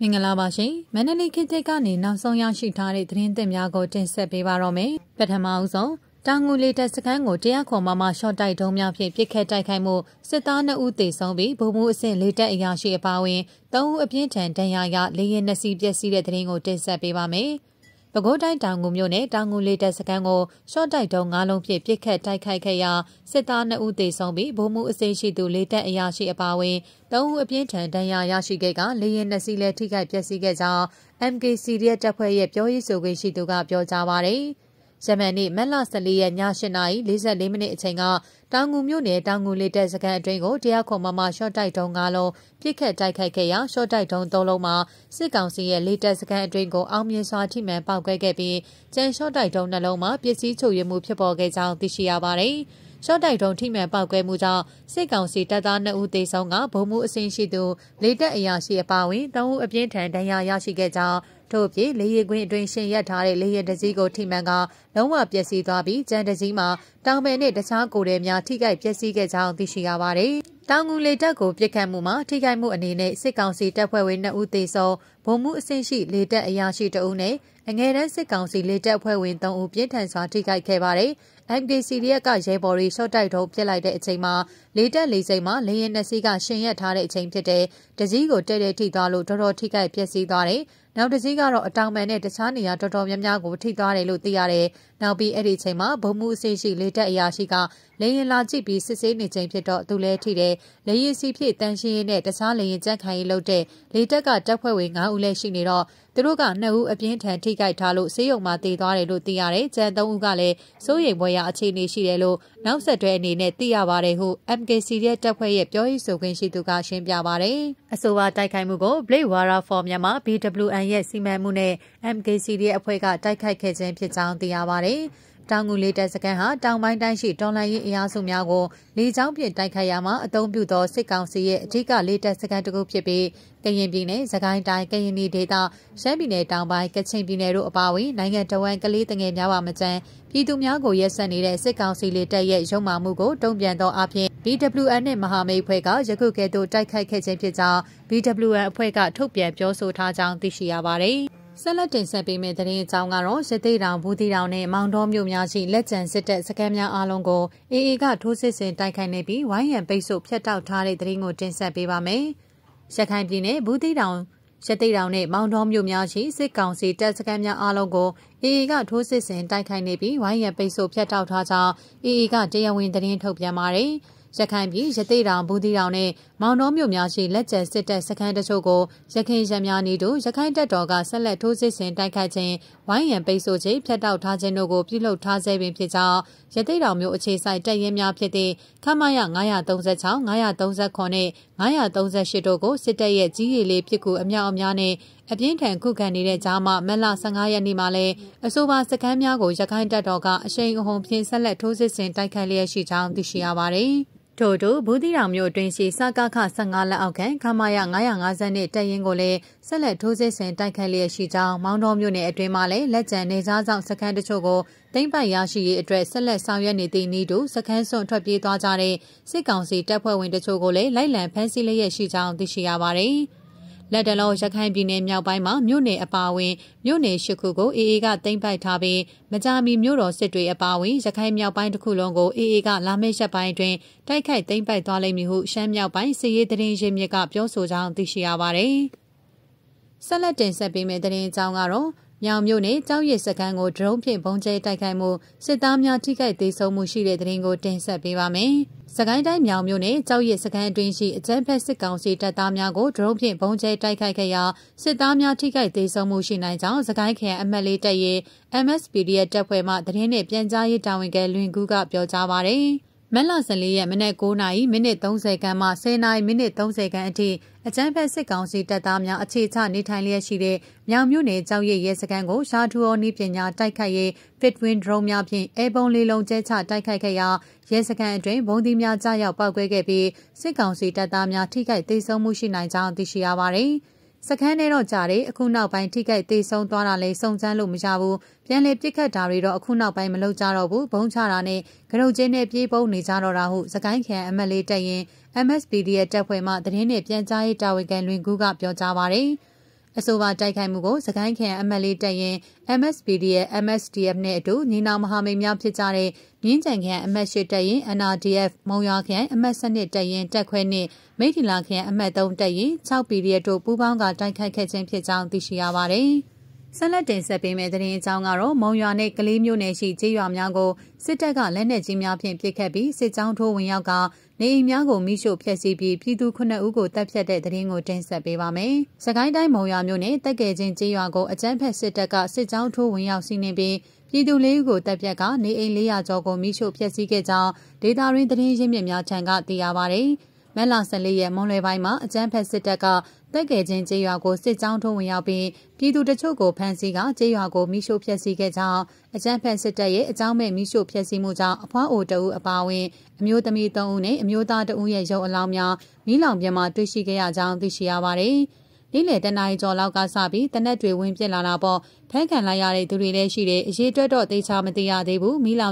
မင်္ဂလာပါရှင်မန္တလေးခေတ်ကနေနောက်ဆုံးရရှိထားတဲ့သတင်းသစ်များကိုတင်ဆက်ပေးပါရမယ်ပထမအဦးဆုံးတာငူလေတပ်စခန်းကိုတရားခေါ်မှမှရှော့တိုက်ဒုံးများဖြင့်ပစ်ခတ်တိုက်ခိုက်မှုစစ်သား2ဦးသေဆုံးပြီးဗိုလ်မှူးအဆင့်လေတပ်အရာရှိအပါအဝင်3ဦးအပြင်းထန်ဒဏ်ရာရ၄ရက်နှစ်စီးပျက်စီးတဲ့သတင်းကိုတင်ဆက်ပေးပါမယ်။။ပဲခူးတိုင်းတောင်ငူမြို့နယ်တောင်ငူလေတပ်စခန်းကိုရှော့တိုက်တုံး၅လုံးဖြင့်ပစ်ခတ်တိုက်ခိုက်ခဲ့ရာစစ်သား2ဦးသေဆုံးပြီးဗိုလ်မှူးအစိမ်းရှိသူလေတပ်အရာရှိအပါအဝင်3ဦးအပြင်းထန်ဒဏ်ရာရရှိခဲ့ကလေရင်နှစ်စီးလည်းထိခိုက်ပျက်စီးခဲ့ကြောင်း MKC ရဲ့တပ်ဖွဲ့ရဲ့ပြောရေးဆိုခွင့်ရှိသူကပြောကြားပါရယ်။ယမန်နေ့မတ်လ14ရက်ည8:44မိနစ်အချိန်ကတောင်ငူမြို့နယ်တောင်ငူလေတက်စကန်အတွင်းကိုတရားခွန်မမရှော့တိုက်ဒုံကားလုံးပြစ်ခတ်တိုက်ခိုက်ခဲ့ရာရှော့တိုက်ဒုံ၃လုံးမှာစစ်ကောင်စီရဲ့လေတက်စကန်အတွင်းကိုအောင်မြင်စွာထိမှန်ပေါက်ကွဲခဲ့ပြီးကျန်ရှော့တိုက်ဒုံနှလုံးမှာပစ္စည်းချုပ်ရမှုဖြစ်ပေါ်ခဲ့ကြောင်းသိရှိရပါတယ်။ရှော့တိုက်တုံထိမှန်ပောက်ကွဲမှုကြောင့်စစ်ကောင်စီတပ်သား2ဦးသေဆုံးကဗုံမှုအစင်းရှိသူလေတပ်အရာရှိအပါအဝင်3ဦးအပြင်းထန်ဒဏ်ရာရရှိခဲ့ကြောင်းထို့အပြင်လေယာဉ်ကွင်းအတွင်ရှင်ရက်ထားတဲ့လေယာဉ်တစ်စီးကိုထိမှန်ကလုံးဝပျက်စီးသွားပြီးကြံတစ်စီးမှာတောင်ပယ်နဲ့တခြားကိုယ်တွေများထိခိုက်ပျက်စီးခဲ့ကြောင်းသိရှိရပါတယ်။တောင်ငူလေတပ်ကိုပြစ်ခတ်မှုမှာထိခိုက်မှုအနေနဲ့စစ်ကောင်စီတပ်ဖွဲ့ဝင်2ဦးသေဆုံးဗိုလ်မှူးအဆင့်ရှိလေတပ်အရာရှိ2ဦးနဲ့အငယ်တန်းစစ်ကောင်စီလေတပ်အဖွဲ့ဝင်3ဦးပြင်းထန်စွာထိခိုက်ခဲ့ပါတယ်။ MDC ရဲ့ကရဲဘော်တွေရှော့တိုက်ထုံးပြစ်လိုက်တဲ့အချိန်မှာလေတပ်လေစိတ်မှာလေရင်နှစ်စီးကရှင်ရက်ထားတဲ့အချိန်ဖြစ်တဲ့တစည်းကိုတဲ့တဲ့ထိသွားလို့တော်တော်ထိခိုက်ပျက်စီးသွားတယ်။နောက်တစ်စီးကတော့အတောင်ပံနဲ့တခြားနေရာတော်တော်များများကိုထိသွားတယ်လို့သိရတယ်။နောက်ပြီးအဲ့ဒီချိန်မှာဘုံမှုအဆင့်ရှိလေတက်အရာရှိကလေရင်လာကြည့်ပြီးစစ်ဆေးနေချိန်ဖြစ်တော့သူလဲထိတယ်လေရင်စီဖြစ်တန်ရှင်းရင်းနဲ့တခြားလေရင်ကြက်ခံရေးလုပ်တဲ့လေတက်ကတပ်ဖွဲ့ဝင်9ဦးလဲရှိနေတော့သူတို့က2ဦးအပြင်းထန်ထိခိုက်ထားလို့ဆေးရုံမှာတည်သွားတယ်လို့သိရတယ်ကျန်3ဦးကလည်းစိုးရိမ်ပွဲရအခြေအနေရှိတယ်လို့နောက်ဆက်တွဲအနေနဲ့သိရပါတယ်ဟု MKC ရဲ့တပ်ဖွဲ့ရဲ့ပြောရေးဆိုခွင့်ရှိသူကရှင်းပြပါတယ်အဆိုပါတိုက်ခိုက်မှုကို Blade Warrior for မြန်မာ BWN ရဲ့စီမံမှုနဲ့ MKC ရဲ့အဖွဲ့ကတိုက်ခိုက်ခဲ့ခြင်းဖြစ်ကြောင်းသိရပါတယ်တောင်ငူလေတပ်စခန်းဟာတောင်ပိုင်းတိုင်းရှိတော်လိုင်းရေးအင်အားစုများကိုလေကြောင်းပြင်တိုက်ခိုက်ရာမှာအုံပြုသောစစ်ကောင်စီရဲ့အထူးကလေတပ်စခန်းတစ်ခုဖြစ်ပြီးကရင်ပြည်နယ်၊စကိုင်းတိုင်း၊ကရင်ပြည်ဒေသ၊ရှမ်းပြည်နယ်တောင်ပိုင်း၊ကချင်ပြည်နယ်တို့အပါအဝင်နိုင်ငံတော်ဝန်ကလေးတငယ်များပါမကျန်ပြည်သူများကိုရက်ဆက်နေတဲ့စစ်ကောင်စီလေတပ်ရဲ့ရုံမှမှုကိုတုံ့ပြန်သောအပြင် BWN နဲ့မဟာမိတ်အဖွဲ့ကယခုကဲ့သို့တိုက်ခိုက်ခဲ့ခြင်းဖြစ်ကြောင်း BWN အဖွဲ့ကထုတ်ပြန်ပြောဆိုထားကြောင်းသိရှိရပါတယ်။ဆက်လက်တင်ဆက်ပေးမယ့်သတင်းအကြောင်းကတော့ရသေးတောင်ဘူးတီတောင်နဲ့မောင်တော်မြို့များရှိလက်ကျန်စစ်တပ်စခန်းများအားလုံးကိုအေအေကထိုးစစ်ဆင်တိုက်ခိုက်နေပြီးဝိုင်းရံပိတ်ဆို့ဖျက်တောက်ထားတဲ့သတင်းကိုတင်ဆက်ပေးပါမယ်။ရခိုင်ပြည်နယ်ဘူးတီတောင်ရသေးတောင်နဲ့မောင်တော်မြို့များရှိစစ်ကောင်စီတပ်စခန်းများအားလုံးကိုအေအေကထိုးစစ်ဆင်တိုက်ခိုက်နေပြီးဝိုင်းရံပိတ်ဆို့ဖျက်တောက်ထားကြောင်းအေအေကတရားဝင်သတင်းထုတ်ပြန်ပါတယ်။ရခိုင်ပြည်ရသေးတောင်ဘူးတီတောင်နဲ့မောင်နှောမြို့များရှိလက်ကျန်စစ်တပ်စခန်းတချို့ကိုရခိုင်ရံများနေတို့ရခိုင်တပ်တော်ကဆက်လက်ထိုးစစ်ဆင်တိုက်ခိုက်ခြင်းဝိုင်းရန်ပိတ်ဆို့ခြင်းဖျက်တောက်ထားခြင်းတို့ကိုပြုလုပ်ထားဆဲပင်ဖြစ်ကြောင်းရသေးတောင်မြို့အခြေစိုက်တပ်ရင်းများဖြစ်သည့်ခမရ936 939နဲ့938တို့ကိုစစ်တပ်ရဲ့ကြီးကြီးလေးဖြစ်ကူအမြောက်အများနဲ့အပြင်းထန်ခုခံနေတဲ့ကြားမှာမလ15ရက်နေ့မှာလဲအဆိုပါစကမ်းများကိုရခိုင်တပ်တော်ကအရှိန်အဟုန်ဖြင့်ဆက်လက်ထိုးစစ်ဆင်တိုက်ခိုက်လျက်ရှိကြောင်းသိရှိရပါတယ်။ထို့အတူဘူးသီးတောင်မြို့အတွင်းရှိစကခ15လက်အောက်ခံခမာယ950နဲ့တပ်ရင်းကိုလည်းဆက်လက်ထိုးစစ်ဆင်တိုက်ခိုက်လျက်ရှိကြောင်းမောင်းတော်မြို့နယ်အတွင်းမှာလည်းလက်ကျန်နေစားဆောင်စခန်းတချို့ကိုတိမ့်ပိုက်ရရှိရေးအတွက်ဆက်လက်ဆောင်ရွက်နေသည့်နည်းတူစခန်းစွန့်ထွက်ပြေးသွားကြတဲ့စစ်ကောင်စီတပ်ဖွဲ့ဝင်တချို့ကိုလည်းလိုက်လံဖမ်းဆီးလျက်ရှိကြောင်းသိရှိရပါတယ်။လက်တလောရခိုင်ပြည်နယ်မြောက်ပိုင်းမှာမြို့နယ်အပါအဝင်မြို့နယ်၈ခုကိုအေအေကသိမ်းပိုက်ထားပြီးမကြာမီမြို့တော်စစ်တွေအပါအဝင်ရခိုင်မြောက်ပိုင်းတစ်ခုလုံးကိုအေအေကလာမယ့်ရက်ပိုင်းအတွင်းတိုက်ခိုက်သိမ်းပိုက်သွားလိမ့်မည်ဟုရှမ်းမြောက်ပိုင်းစစ်ရေးတရင်ရင်းမြစ်ကပြောဆိုကြောင်းသိရှိရပါတယ်။ဆက်လက်တင်ဆက်ပေးမယ့်သတင်းအကြောင်းကတော့မြောင်မြို့နယ်ကြောက်ရစ်စခန်းကိုဒရုန်းဖြင့်ပုံကျဲတိုက်ခိုက်မှုစစ်သားများထိခိုက်ဒေဆုံးမှုရှိတဲ့တဲ့ရင်ကိုတင်ဆက်ပေးပါမယ်။စကိုင်းတိုင်းမြောင်မြို့နယ်ကြောက်ရစ်စခန်းအတွင်းရှိအကြမ်းဖက်စစ်ကောင်စီတပ်သားများကိုဒရုန်းဖြင့်ပုံကျဲတိုက်ခိုက်ခဲ့ရာစစ်သားများထိခိုက်ဒေဆုံးမှုရှိနိုင်ကြောင်းစကိုင်းခရိုင်အမတ်လေးတပ်ရဲ့ MSPDF တပ်ဖွဲ့မှသတင်းနဲ့ပြန်ကြားရေးတာဝန်ခံလွင်ကူးကပြောကြားပါရယ်။မက်လ14ရက်မနက်9:00မိနစ်30ခန်းမှ 10: မိနစ်30ခန်းအထိအကြမ်းဖက်စစ်ကောင်စီတပ်သားများအခြေချနေထိုင်လျက်ရှိတဲ့မြောင်မြို့နယ်ကြောက်ရဲရဲစခန်းကိုရှာထူအောနီးပညာတိုက်ခိုက်ရေး Fitwin drone များဖြင့်အဲပုံလေးလုံးကျဲချတိုက်ခိုက်ခဲ့ရာရဲစခန်းအတွင်းဘုံသီးများကြားရောက်ပောက်ကွဲခဲ့ပြီးစစ်ကောင်စီတပ်သားများထိခိုက်ဒေဆုံးမှုရှိနိုင်ကြောင်းသိရှိရပါသည်။စခန်းထဲတော့ကြာတယ်အခုနောက်ပိုင်းထိခိုက်သေးဆုံးသွားတာလည်းစုံစမ်းလို့မရဘူးပြန်လေပြစ်ခတ်တာတွေတော့အခုနောက်ပိုင်းမလုပ်ကြတော့ဘူးဘုံချတာနဲ့ကရုတ်ကျင်းနဲ့ပြေးပုံနေကြတော့တာဟုစကိုင်းခန်အမတ်လေးတက်ရင် MSPD ရဲ့တပ်ဖွဲ့မှသတင်းနဲ့ပြန်ကြားရေးတာဝန်ခံလွင်ကူးကပြောကြားပါတယ်။အဆိုပါတိုက်ခိုက်မှုကိုစကိုင်းခရိုင်အမတ်လေးတက်ရင် MSPDF MSDF နဲ့အတူညီနောင်မဟာမိတ်များဖြစ်ကြတဲ့မြင်းကြံခရိုင်အမတ်ရှိတက်ရင် NRDF မုံရွာခရိုင်အမတ်စနစ်တက်ရင်တက်ခွဲနှင့်မိထီလာခရိုင်အမတ်3တက်ရင်6 PDF တို့ပူးပေါင်းကတိုက်ခိုက်ခဲ့ခြင်းဖြစ်ကြောင်းသိရှိရပါသည်ဆက်လက်တင်ဆက်ပေးမယ့်သတင်းအကြောင်းကတော့မုံရွာနဲ့ကလေးမြို့နယ်ရှိကျေးရွာများကိုစစ်တပ်ကလက်နက်ကြီးများဖြင့်ပစ်ခတ်ပြီးစစ်ကြောင်းထိုးဝင်ရောက်ကနေအိမ်များကိုမိရှို့ဖျက်ဆီးပြီးပြည်သူ9ဦးကိုတပ်ဖြတ်တဲ့သတင်းကိုတင်ဆက်ပေးပါမယ်။စကိုင်းတိုင်းမုံရွာမြို့နယ်တက်ကယ်ချင်းကျေးရွာကိုအကြမ်းဖက်စစ်တပ်ကစစ်ကြောင်းထိုးဝင်ရောက်စီးနင်းပြီးပြည်သူ၄ဦးကိုတပ်ဖြတ်ကနေအိမ်400ကျော်ကိုမိရှို့ဖျက်ဆီးခဲ့ကြောင်းဒေတာရင်းသတင်းရင်းမြစ်များထံကသိရပါဗျ။မတ်လ14ရက်မွန်လွယ်ပိုင်းမှာအကြမ်းဖက်စစ်တပ်ကတက်ခဲ့ချင်းကျေးရွာကိုစစ်ကြောင်းထုံးဝင်ရောက်ပြီးပြည်သူတချို့ကိုဖမ်းဆီးကကျေးရွာကိုမိရှို့ဖျက်ဆီးခဲ့ကြောင်းအကြမ်းဖက်စစ်တပ်ရဲ့အကြောင်းမဲ့မိရှို့ဖျက်ဆီးမှုကြောင့်အဖွားအိုတအူအပါအဝင်အမျိုးသမီး3ဦးနဲ့အမျိုးသား2ဦးရဲ့ရုပ်အလောင်းများမိလောင်ပြန်မှတွေ့ရှိခဲ့ရကြောင်းသိရှိရပါတယ်။နေ့လယ်တနားရီကျော်လောက်ကစပြီးတနက်တွေဝင်ပြစ်လာတာပေါ့ဖဲခံလိုက်ရတဲ့သူတွေလည်းရှိတယ်အရေးအတွက်တော့သိချာမသိရသေးဘူးမိလောင်